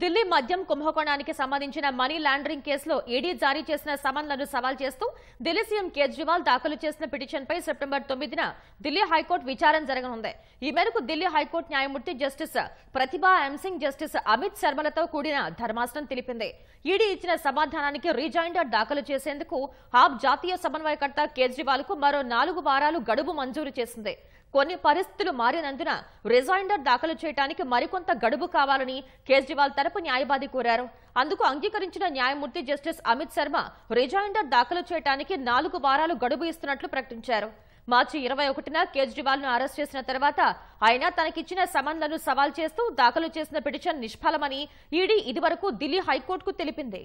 ఢిల్లీ మద్యం కుంభకోణానికి సంబంధించిన money laundering కేసులో ఈడీ జారీ చేసిన సమన్లను సవాల్ చేస్తూ ఢిల్లీ సీఎం కేజ్రీవాల్ దాఖలు చేసిన పిటిషన్పై సెప్టెంబర్ తొమ్మిదిన ఢిల్లీ హైకోర్టు విచారణ జరగనుంది ఈ మేరకు ఢిల్లీ హైకోర్టు న్యాయమూర్తి జస్టిస్ ప్రతిభా ఎంసింగ్ జస్టిస్ అమిత్ శర్మలతో కూడిన ధర్మాసనం తెలిపింది ఈడీ ఇచ్చిన సమాధానానికి రీజాయిండర్ దాఖలు చేసేందుకు ఆప్ జాతీయ సమన్వయకర్త కేజ్రీవాల్ కు మరో నాలుగు వారాలు గడువు మంజూరు చేసింది కొన్ని పరిస్థితులు మారినందున రిజైండర్ దాఖలు చేయడానికి మరికొంత గడువు కావాలని కేజ్రీవాల్ తరపు న్యాయవాది కోరారు అందుకు అంగీకరించిన న్యాయమూర్తి జస్టిస్ అమిత్ శర్మ రిజైండర్ దాఖలు చేయడానికి నాలుగు వారాలు గడువు ఇస్తున్నట్లు ప్రకటించారు మార్చి ఇరవై ఒకటిన కేజ్రీవాల్ను అరెస్ట్ చేసిన తర్వాత ఆయన తనకిచ్చిన సమన్లను సవాల్ చేస్తూ దాఖలు చేసిన పిటిషన్ నిష్ఫలమని ఈడీ ఇదివరకు ఢిల్లీ హైకోర్టుకు తెలిపింది